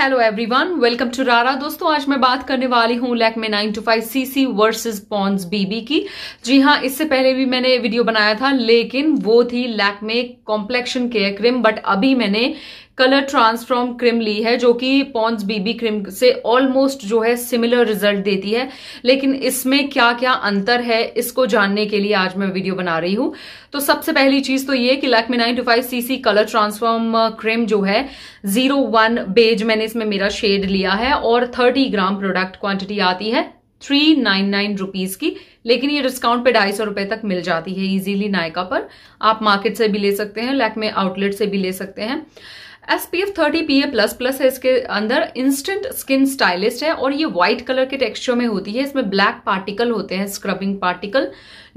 Hello everyone welcome to रारा दोस्तों आज मैं बात करने वाली हूँ Lakme nine two five C C versus Pond's BB की जी हाँ इससे पहले भी मैंने वीडियो बनाया था लेकिन वो थी Lakme complexion care cream but अभी मैंने कलर ट्रांसफॉर्म क्रीम ली है जो कि पॉन्स बीबी क्रीम से ऑलमोस्ट जो है सिमिलर रिजल्ट देती है लेकिन इसमें क्या क्या अंतर है इसको जानने के लिए आज मैं वीडियो बना रही हूं तो सबसे पहली चीज तो ये कि Lakme nine two five C C colour transform cream जो है जीरो वन बेज मैंने इसमें मेरा शेड लिया है और थर्टी ग्राम प्रोडक्ट क्वांटिटी आती है थ्री नाइन नाइन रुपीज की लेकिन ये डिस्काउंट पे ढाई सौ रुपए तक मिल जाती है इजीली नायका पर आप मार्केट से भी ले सकते हैं लैकमे आउटलेट से भी ले सकते हैं S P F thirty P A plus plus है इसके अंदर इंस्टेंट स्किन स्टाइलिस्ट है और ये व्हाइट कलर के टेक्सचर में होती है इसमें ब्लैक पार्टिकल होते हैं स्क्रबिंग पार्टिकल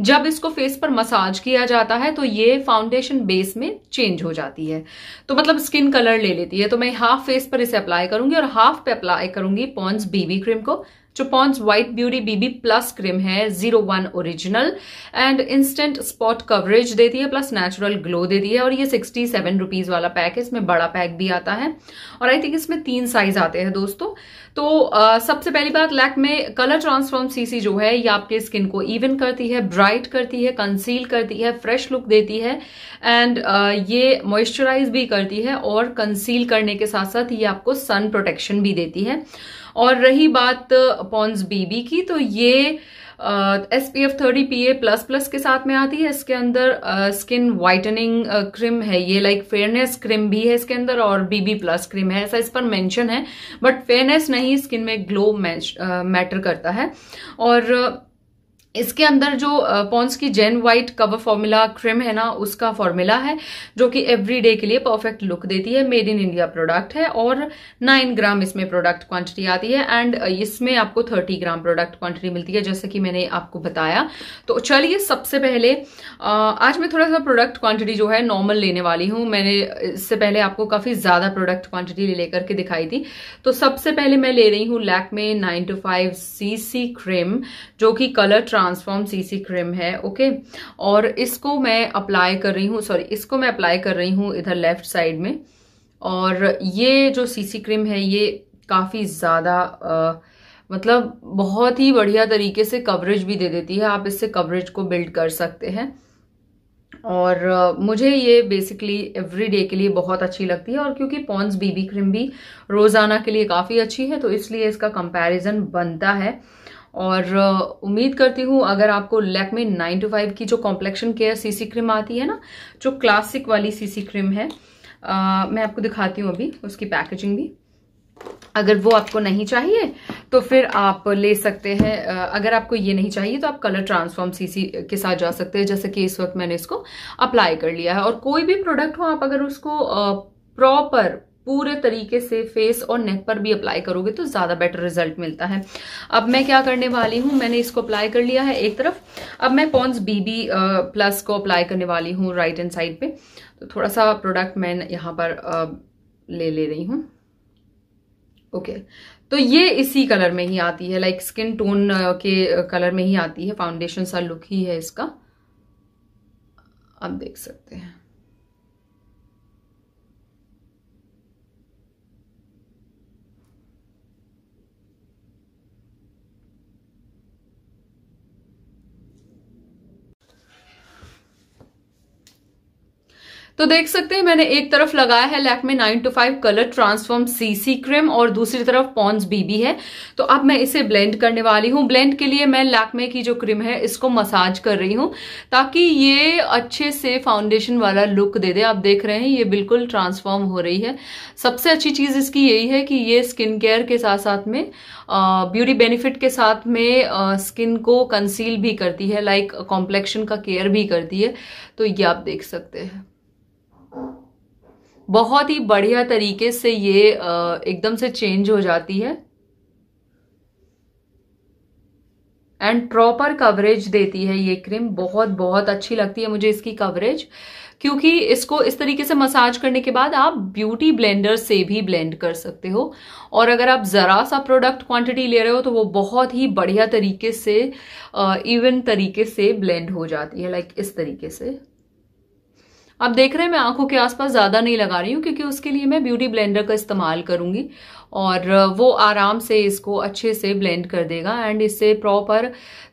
जब इसको फेस पर मसाज किया जाता है तो ये फाउंडेशन बेस में चेंज हो जाती है तो मतलब स्किन कलर ले लेती है तो मैं हाफ फेस पर इसे अप्लाई करूंगी और हाफ पे अप्लाई करूंगी पॉन्स बीबी क्रीम को जो Pond's white beauty BB plus cream है zero one original and instant spot coverage देती है प्लस नेचुरल ग्लो देती है और ये सिक्सटी सेवन रुपीज वाला पैक है इसमें बड़ा पैक भी आता है और आई थिंक इसमें तीन साइज आते हैं दोस्तों तो आ, सबसे पहली बात लैक में कलर ट्रांसफॉर्म सीसी जो है ये आपके स्किन को इवन करती है ब्राइट करती है कंसील करती है फ्रेश लुक देती है एंड ये मॉइस्चराइज भी करती है और कंसील करने के साथ साथ ये आपको सन प्रोटेक्शन भी देती है और रही बात पॉन्स बीबी की तो ये S P F thirty P A plus plus के साथ में आती है इसके अंदर स्किन वाइटनिंग क्रीम है ये लाइक फेयरनेस क्रीम भी है इसके अंदर और बीबी प्लस क्रीम है ऐसा इस पर मेंशन है बट फेयरनेस नहीं स्किन में ग्लो मैटर करता है और इसके अंदर जो पॉन्स की जेन वाइट कवर फॉर्मूला क्रीम है ना उसका फॉर्मूला है जो कि एवरीडे के लिए परफेक्ट लुक देती है मेड इन इंडिया प्रोडक्ट है और नाइन ग्राम इसमें प्रोडक्ट क्वांटिटी आती है एंड इसमें आपको थर्टी ग्राम प्रोडक्ट क्वांटिटी मिलती है जैसे कि मैंने आपको बताया तो चलिए सबसे पहले आज मैं थोड़ा सा प्रोडक्ट क्वांटिटी जो है नॉर्मल लेने वाली हूँ मैंने इससे पहले आपको काफ़ी ज़्यादा प्रोडक्ट क्वांटिटी लेकर के दिखाई थी तो सबसे पहले मैं ले रही हूँ Lakme nine two five C cream जो कि colour transform CC cream okay ओके और इसको मैं अप्लाई कर रही हूँ सॉरी इसको मैं अप्लाई कर रही हूँ इधर लेफ्ट साइड में और ये जो सीसी क्रीम है ये काफ़ी ज़्यादा मतलब बहुत ही बढ़िया तरीके से कवरेज भी दे देती है आप इससे कवरेज को बिल्ड कर सकते हैं और मुझे ये बेसिकली एवरी डे के लिए बहुत अच्छी लगती है और क्योंकि पॉन्स बीबी क्रीम भी रोज़ाना के लिए काफ़ी अच्छी है तो इसलिए इसका कंपैरिजन बनता है और उम्मीद करती हूँ अगर आपको में नाइन टू फाइव की जो कॉम्प्लेक्शन केयर सीसी क्रीम आती है ना जो क्लासिक वाली सीसी क्रीम है आ, मैं आपको दिखाती हूँ अभी उसकी पैकेजिंग भी अगर वो आपको नहीं चाहिए तो फिर आप ले सकते हैं अगर आपको ये नहीं चाहिए तो आप कलर ट्रांसफॉर्म सीसी के साथ जा सकते हैं जैसे कि इस वक्त मैंने इसको अप्लाई कर लिया है और कोई भी प्रोडक्ट हो आप अगर उसको प्रॉपर पूरे तरीके से फेस और नेक पर भी अप्लाई करोगे तो ज़्यादा बेटर रिजल्ट मिलता है अब मैं क्या करने वाली हूँ मैंने इसको अप्लाई कर लिया है एक तरफ अब मैं पॉन्स बीबी प्लस को अप्लाई करने वाली हूँ राइट एंड साइड पे तो थोड़ा सा प्रोडक्ट मैं यहाँ पर ले ले रही हूं ओके तो ये इसी कलर में ही आती है लाइक स्किन टोन के कलर में ही आती है फाउंडेशन सा लुक ही है इसका आप देख सकते हैं तो देख सकते हैं मैंने एक तरफ लगाया है Lakme nine two five colour transform CC cream और दूसरी तरफ पॉन्स बीबी है तो अब मैं इसे ब्लेंड करने वाली हूँ ब्लेंड के लिए मैं लैकमे की जो क्रीम है इसको मसाज कर रही हूँ ताकि ये अच्छे से फाउंडेशन वाला लुक दे दे आप देख रहे हैं ये बिल्कुल ट्रांसफॉर्म हो रही है सबसे अच्छी चीज़ इसकी यही है कि ये स्किन केयर के साथ साथ में ब्यूटी बेनिफिट के साथ में स्किन को कंसील भी करती है लाइक कॉम्प्लेक्शन का केयर भी करती है तो ये आप देख सकते हैं बहुत ही बढ़िया तरीके से ये एकदम से चेंज हो जाती है एंड प्रॉपर कवरेज देती है ये क्रीम बहुत बहुत अच्छी लगती है मुझे इसकी कवरेज क्योंकि इसको इस तरीके से मसाज करने के बाद आप ब्यूटी ब्लेंडर से भी ब्लेंड कर सकते हो और अगर आप ज़रा सा प्रोडक्ट क्वांटिटी ले रहे हो तो वो बहुत ही बढ़िया तरीके से इवन तरीके से ब्लेंड हो जाती है लाइक इस तरीके से आप देख रहे हैं मैं आंखों के आसपास ज़्यादा नहीं लगा रही हूँ क्योंकि उसके लिए मैं ब्यूटी ब्लेंडर का इस्तेमाल करूंगी और वो आराम से इसको अच्छे से ब्लेंड कर देगा एंड इससे प्रॉपर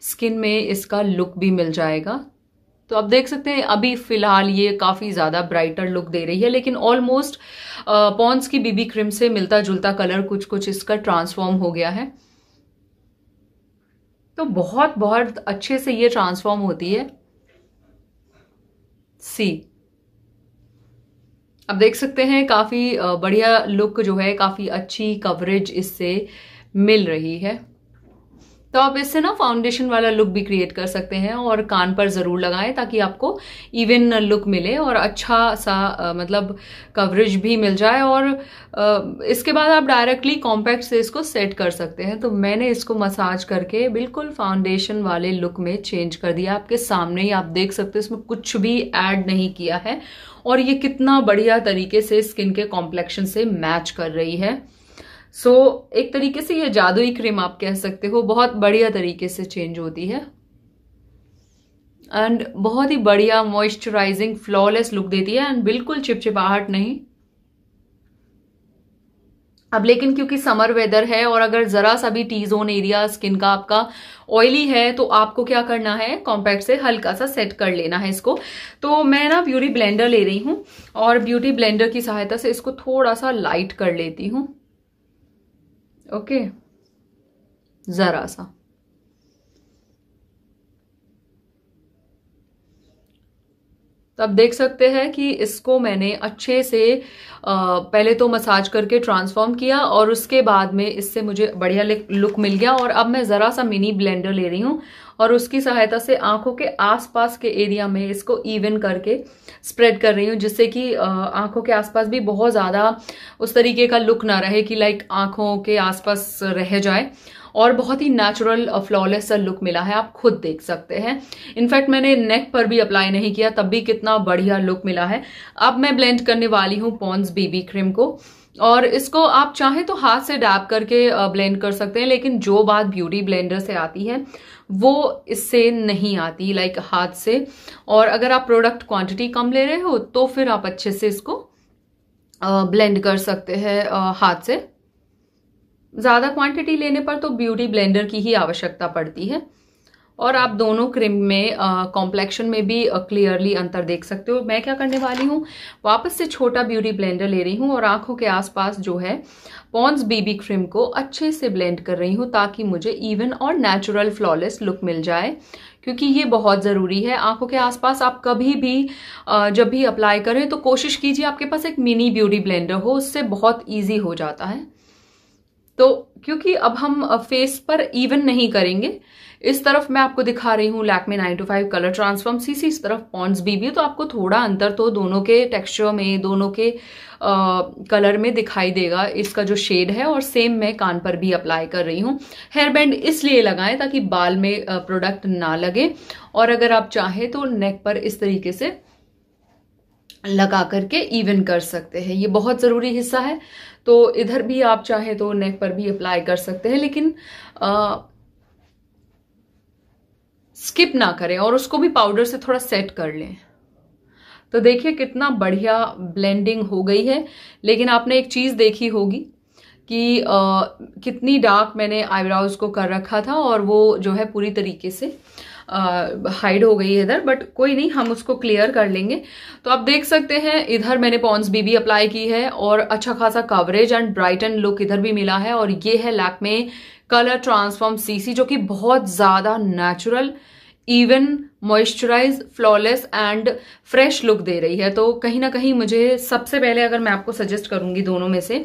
स्किन में इसका लुक भी मिल जाएगा तो आप देख सकते हैं अभी फिलहाल ये काफ़ी ज़्यादा ब्राइटर लुक दे रही है लेकिन ऑलमोस्ट पॉन्स की बीबी क्रीम से मिलता जुलता कलर कुछ कुछ इसका ट्रांसफॉर्म हो गया है तो बहुत बहुत अच्छे से ये ट्रांसफॉर्म होती है सी अब देख सकते हैं काफ़ी बढ़िया लुक जो है काफ़ी अच्छी कवरेज इससे मिल रही है तो आप इससे ना फाउंडेशन वाला लुक भी क्रिएट कर सकते हैं और कान पर ज़रूर लगाएं ताकि आपको इवन लुक मिले और अच्छा सा आ, मतलब कवरेज भी मिल जाए और आ, इसके बाद आप डायरेक्टली कॉम्पैक्ट से इसको सेट कर सकते हैं तो मैंने इसको मसाज करके बिल्कुल फाउंडेशन वाले लुक में चेंज कर दिया आपके सामने ही आप देख सकते हो इसमें कुछ भी ऐड नहीं किया है और ये कितना बढ़िया तरीके से स्किन के कॉम्प्लेक्शन से मैच कर रही है सो so, एक तरीके से ये जादुई क्रीम आप कह सकते हो बहुत बढ़िया तरीके से चेंज होती है एंड बहुत ही बढ़िया मॉइस्चराइजिंग फ्लॉलेस लुक देती है एंड बिल्कुल चिपचिपाहट नहीं अब लेकिन क्योंकि समर वेदर है और अगर ज़रा सा भी टी जोन एरिया स्किन का आपका ऑयली है तो आपको क्या करना है कॉम्पैक्ट से हल्का सा सेट कर लेना है इसको तो मैं ना ब्यूटी ब्लेंडर ले रही हूँ और ब्यूटी ब्लेंडर की सहायता से इसको थोड़ा सा लाइट कर लेती हूँ ओके ज़रा सा तो आप देख सकते हैं कि इसको मैंने अच्छे से आ, पहले तो मसाज करके ट्रांसफॉर्म किया और उसके बाद में इससे मुझे बढ़िया लुक मिल गया और अब मैं ज़रा सा मिनी ब्लेंडर ले रही हूँ और उसकी सहायता से आंखों के आसपास के एरिया में इसको इवन करके स्प्रेड कर रही हूँ जिससे कि आंखों के आसपास भी बहुत ज़्यादा उस तरीके का लुक ना रहे कि लाइक आंखों के आसपास रह जाए और बहुत ही नेचुरल फ्लॉलेस सा लुक मिला है आप खुद देख सकते हैं इनफैक्ट मैंने नेक पर भी अप्लाई नहीं किया तब भी कितना बढ़िया लुक मिला है अब मैं ब्लेंड करने वाली हूँ पॉन्स बेबी क्रीम को और इसको आप चाहें तो हाथ से डैप करके ब्लेंड कर सकते हैं लेकिन जो बात ब्यूटी ब्लेंडर से आती है वो इससे नहीं आती लाइक हाथ से और अगर आप प्रोडक्ट क्वांटिटी कम ले रहे हो तो फिर आप अच्छे से इसको ब्लेंड कर सकते हैं हाथ से ज़्यादा क्वांटिटी लेने पर तो ब्यूटी ब्लेंडर की ही आवश्यकता पड़ती है और आप दोनों क्रीम में कॉम्प्लेक्शन में भी क्लियरली अंतर देख सकते हो मैं क्या करने वाली हूँ वापस से छोटा ब्यूटी ब्लेंडर ले रही हूँ और आंखों के आसपास जो है पॉन्स बीबी क्रीम को अच्छे से ब्लेंड कर रही हूँ ताकि मुझे इवन और नेचुरल फ्लॉलेस लुक मिल जाए क्योंकि ये बहुत ज़रूरी है आंखों के आसपास आप कभी भी जब भी अप्लाई करें तो कोशिश कीजिए आपके पास एक मिनी ब्यूटी ब्लेंडर हो उससे बहुत ईजी हो जाता है तो क्योंकि अब हम फेस पर इवन नहीं करेंगे इस तरफ मैं आपको दिखा रही हूँ Lakme nine two five colour transform C C इस तरफ पॉन्ड्स बीबी तो आपको थोड़ा अंतर तो दोनों के टेक्सचर में दोनों के आ, कलर में दिखाई देगा इसका जो शेड है और सेम मैं कान पर भी अप्लाई कर रही हूँ हेयर बैंड इसलिए लगाएं ताकि बाल में प्रोडक्ट ना लगे और अगर आप चाहें तो नेक पर इस तरीके से लगा करके इवन कर सकते हैं ये बहुत ज़रूरी हिस्सा है तो इधर भी आप चाहें तो नेक पर भी अप्लाई कर सकते हैं लेकिन आ, स्किप ना करें और उसको भी पाउडर से थोड़ा सेट कर लें तो देखिए कितना बढ़िया ब्लेंडिंग हो गई है लेकिन आपने एक चीज़ देखी होगी कि आ, कितनी डार्क मैंने आईब्राउज को कर रखा था और वो जो है पूरी तरीके से हाइड हो गई है इधर बट कोई नहीं हम उसको क्लियर कर लेंगे तो आप देख सकते हैं इधर मैंने पॉन्स बीबी अप्लाई की है और अच्छा खासा कवरेज एंड ब्राइटन लुक इधर भी मिला है और ये है में कलर ट्रांसफॉर्म सीसी जो कि बहुत ज़्यादा natural even moisturize flawless and fresh look दे रही है तो कहीं ना कहीं मुझे सबसे पहले अगर मैं आपको सजेस्ट करूंगी दोनों में से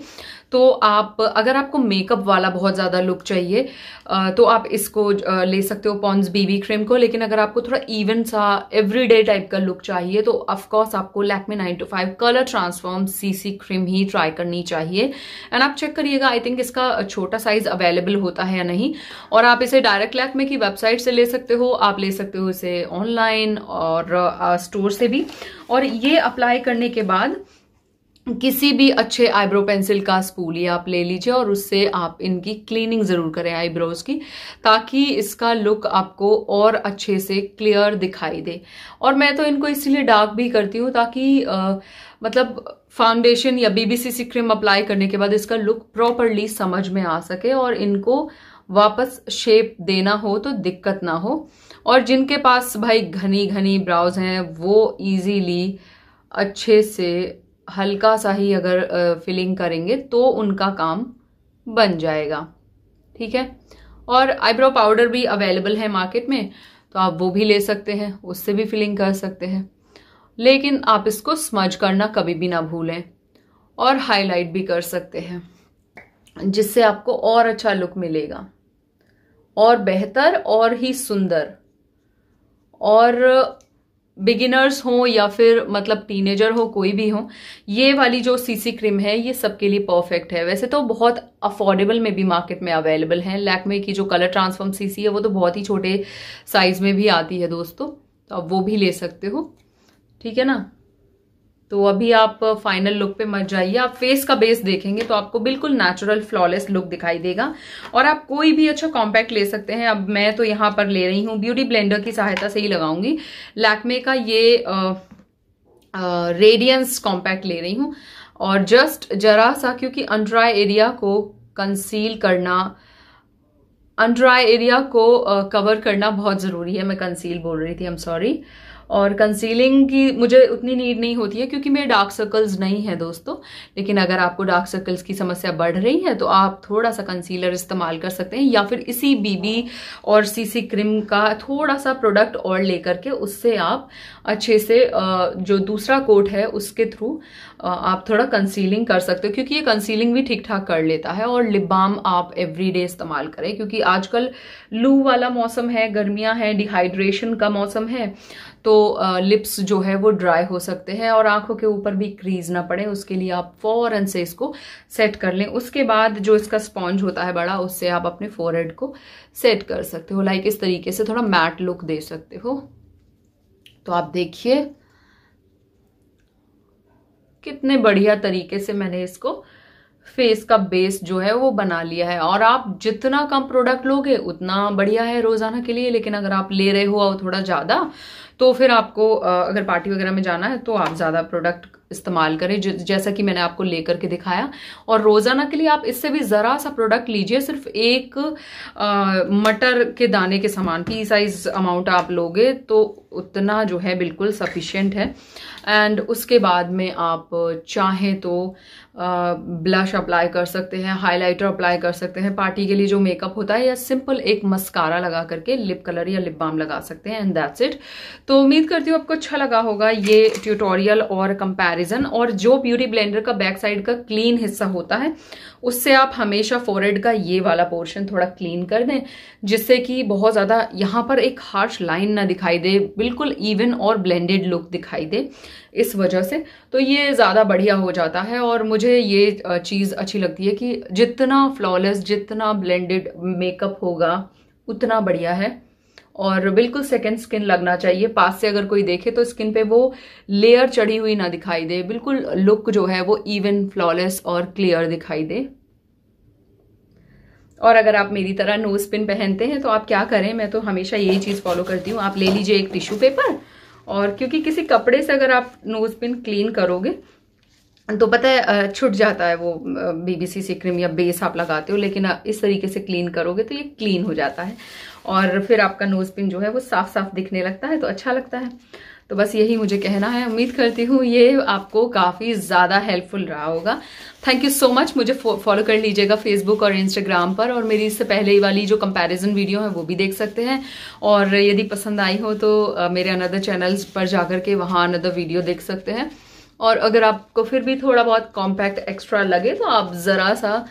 तो आप अगर आपको मेकअप वाला बहुत ज़्यादा लुक चाहिए तो आप इसको ले सकते हो पॉन्स बीबी क्रीम को लेकिन अगर आपको थोड़ा इवन सा एवरीडे टाइप का लुक चाहिए तो ऑफकोर्स आपको Lakme nine two five colour transform CC cream ही ट्राई करनी चाहिए एंड आप चेक करिएगा आई थिंक इसका छोटा साइज अवेलेबल होता है या नहीं और आप इसे डायरेक्ट लैकमे की वेबसाइट से ले सकते हो आप ले सकते हो इसे ऑनलाइन और स्टोर से भी और ये अप्लाई करने के बाद किसी भी अच्छे आईब्रो पेंसिल का स्पूल ये आप ले लीजिए और उससे आप इनकी क्लीनिंग ज़रूर करें आईब्रोज की ताकि इसका लुक आपको और अच्छे से क्लियर दिखाई दे और मैं तो इनको इसलिए डार्क भी करती हूँ ताकि आ, मतलब फाउंडेशन या बीबीसी सी क्रीम अप्लाई करने के बाद इसका लुक प्रॉपरली समझ में आ सके और इनको वापस शेप देना हो तो दिक्कत ना हो और जिनके पास भाई घनी घनी ब्राउज हैं वो इजीली अच्छे से हल्का सा ही अगर फिलिंग करेंगे तो उनका काम बन जाएगा ठीक है और आईब्रो पाउडर भी अवेलेबल है मार्केट में तो आप वो भी ले सकते हैं उससे भी फिलिंग कर सकते हैं लेकिन आप इसको स्मज करना कभी भी ना भूलें और हाईलाइट भी कर सकते हैं जिससे आपको और अच्छा लुक मिलेगा और बेहतर और ही सुंदर और बिगिनर्स हो या फिर मतलब टीनेजर हो कोई भी हो ये वाली जो सीसी क्रीम है ये सबके लिए परफेक्ट है वैसे तो बहुत अफोर्डेबल में भी मार्केट में अवेलेबल है लैकमे की जो कलर ट्रांसफॉर्म सीसी है वो तो बहुत ही छोटे साइज में भी आती है दोस्तों तो आप वो भी ले सकते हो ठीक है ना तो अभी आप फाइनल लुक पे मत जाइए आप फेस का बेस देखेंगे तो आपको बिल्कुल नेचुरल फ्लॉलेस लुक दिखाई देगा और आप कोई भी अच्छा कॉम्पैक्ट ले सकते हैं अब मैं तो यहाँ पर ले रही हूँ ब्यूटी ब्लेंडर की सहायता से ही लगाऊंगी लैक्मे का ये रेडियंस कॉम्पैक्ट ले रही हूँ और जस्ट जरा सा क्योंकि अनड्राई एरिया को कंसील करना अनड्राई एरिया को कवर करना बहुत ज़रूरी है मैं कंसील बोल रही थी आई एम सॉरी और कंसीलिंग की मुझे उतनी नीड नहीं होती है क्योंकि मेरे डार्क सर्कल्स नहीं है दोस्तों लेकिन अगर आपको डार्क सर्कल्स की समस्या बढ़ रही है तो आप थोड़ा सा कंसीलर इस्तेमाल कर सकते हैं या फिर इसी बीबी और सीसी क्रीम का थोड़ा सा प्रोडक्ट और लेकर के उससे आप अच्छे से जो दूसरा कोट है उसके थ्रू आप थोड़ा कंसीलिंग कर सकते हो क्योंकि ये कंसीलिंग भी ठीक ठाक कर लेता है और लिप बाम आप एवरीडे इस्तेमाल करें क्योंकि आजकल लू वाला मौसम है गर्मियां हैं डिहाइड्रेशन का मौसम है तो लिप्स जो है वो ड्राई हो सकते हैं और आंखों के ऊपर भी क्रीज ना पड़े उसके लिए आप फ़ौरन से इसको सेट कर लें उसके बाद जो इसका स्पॉन्ज होता है बड़ा उससे आप अपने फोरहेड को सेट कर सकते हो लाइक इस तरीके से थोड़ा मैट लुक दे सकते हो तो आप देखिए कितने बढ़िया तरीके से मैंने इसको फेस का बेस जो है वो बना लिया है और आप जितना कम प्रोडक्ट लोगे उतना बढ़िया है रोज़ाना के लिए लेकिन अगर आप ले रहे हो और थोड़ा ज़्यादा तो फिर आपको अगर पार्टी वगैरह में जाना है तो आप ज़्यादा प्रोडक्ट इस्तेमाल करें जैसा कि मैंने आपको लेकर के दिखाया और रोज़ाना के लिए आप इससे भी ज़रा सा प्रोडक्ट लीजिए सिर्फ एक मटर के दाने के समान पी साइज अमाउंट आप लोगे तो उतना जो है बिल्कुल सफिशेंट है एंड उसके बाद में आप चाहें तो ब्लश अप्लाई कर सकते हैं हाइलाइटर अप्लाई कर सकते हैं पार्टी के लिए जो मेकअप होता है या सिंपल एक मस्कारा लगा करके लिप कलर या लिप बाम लगा सकते हैं एंड दैट्स इट तो उम्मीद करती हूँ आपको अच्छा लगा होगा ये ट्यूटोरियल और कंपैरिजन और जो ब्यूटी ब्लेंडर का बैक साइड का क्लीन हिस्सा होता है उससे आप हमेशा फोरहेड का ये वाला पोर्शन थोड़ा क्लीन कर दें जिससे कि बहुत ज़्यादा यहाँ पर एक हार्श लाइन ना दिखाई दे बिल्कुल इवन और ब्लेंडेड लुक दिखाई दे इस वजह से तो ये ज़्यादा बढ़िया हो जाता है और मुझे मुझे ये चीज़ अच्छी लगती है कि जितना फ्लॉलेस जितना ब्लेंडेड मेकअप होगा उतना बढ़िया है और बिल्कुल सेकेंड स्किन लगना चाहिए पास से अगर कोई देखे तो स्किन पे वो लेयर चढ़ी हुई ना दिखाई दे बिल्कुल लुक जो है वो इवन फ्लॉलेस और क्लियर दिखाई दे और अगर आप मेरी तरह नोज पिन पहनते हैं तो आप क्या करें मैं तो हमेशा यही चीज़ फॉलो करती हूँ आप ले लीजिए एक टिश्यू पेपर और क्योंकि किसी कपड़े से अगर आप नोज पिन क्लीन करोगे तो पता है छुट जाता है वो बीबीसी सी क्रीम या बेस आप लगाते हो लेकिन इस तरीके से क्लीन करोगे तो ये क्लीन हो जाता है और फिर आपका नोज पिन जो है वो साफ साफ दिखने लगता है तो अच्छा लगता है तो बस यही मुझे कहना है उम्मीद करती हूँ ये आपको काफ़ी ज़्यादा हेल्पफुल रहा होगा थैंक यू सो मच मुझे फॉलो कर लीजिएगा फेसबुक और इंस्टाग्राम पर और मेरी इससे पहले वाली जो कंपैरिजन वीडियो है वो भी देख सकते हैं और यदि पसंद आई हो तो मेरे अनदर चैनल्स पर जाकर के वहाँ अनदर वीडियो देख सकते हैं और अगर आपको फिर भी थोड़ा बहुत कॉम्पैक्ट एक्स्ट्रा लगे तो आप ज़रा सा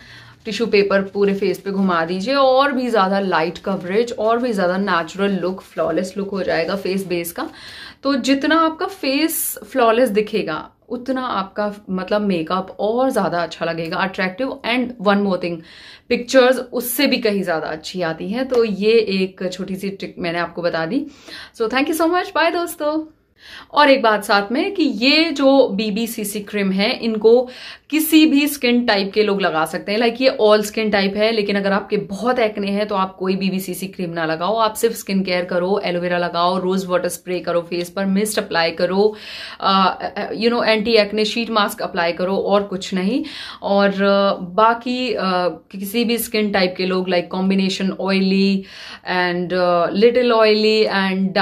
टिश्यू पेपर पूरे फेस पे घुमा दीजिए और भी ज़्यादा लाइट कवरेज और भी ज़्यादा नेचुरल लुक फ्लॉलेस लुक हो जाएगा फेस बेस का तो जितना आपका फेस फ्लॉलेस दिखेगा उतना आपका मतलब मेकअप और ज़्यादा अच्छा लगेगा attractive and one more thing pictures उससे भी कहीं ज़्यादा अच्छी आती हैं तो ये एक छोटी सी ट्रिक मैंने आपको बता दी so thank you so much bye दोस्तों और एक बात साथ में कि ये जो बीबीसीसी क्रीम है इनको किसी भी स्किन टाइप के लोग लगा सकते हैं लाइक ये ऑल स्किन टाइप है लेकिन अगर आपके बहुत एक्ने हैं तो आप कोई बीबीसी क्रीम ना लगाओ आप सिर्फ स्किन केयर करो एलोवेरा लगाओ रोज वाटर स्प्रे करो फेस पर मिस्ट अप्लाई करो you know anti acne sheet mask apply करो और कुछ नहीं और uh, बाकी uh, किसी भी स्किन टाइप के लोग like combination oily and little oily and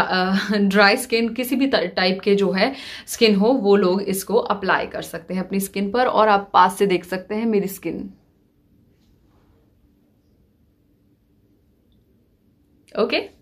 dry skin किसी भी टाइप के जो है स्किन हो वो लोग इसको अप्लाई कर सकते हैं अपनी स्किन पर और आप आप पास से देख सकते हैं मेरी स्किन ओके okay?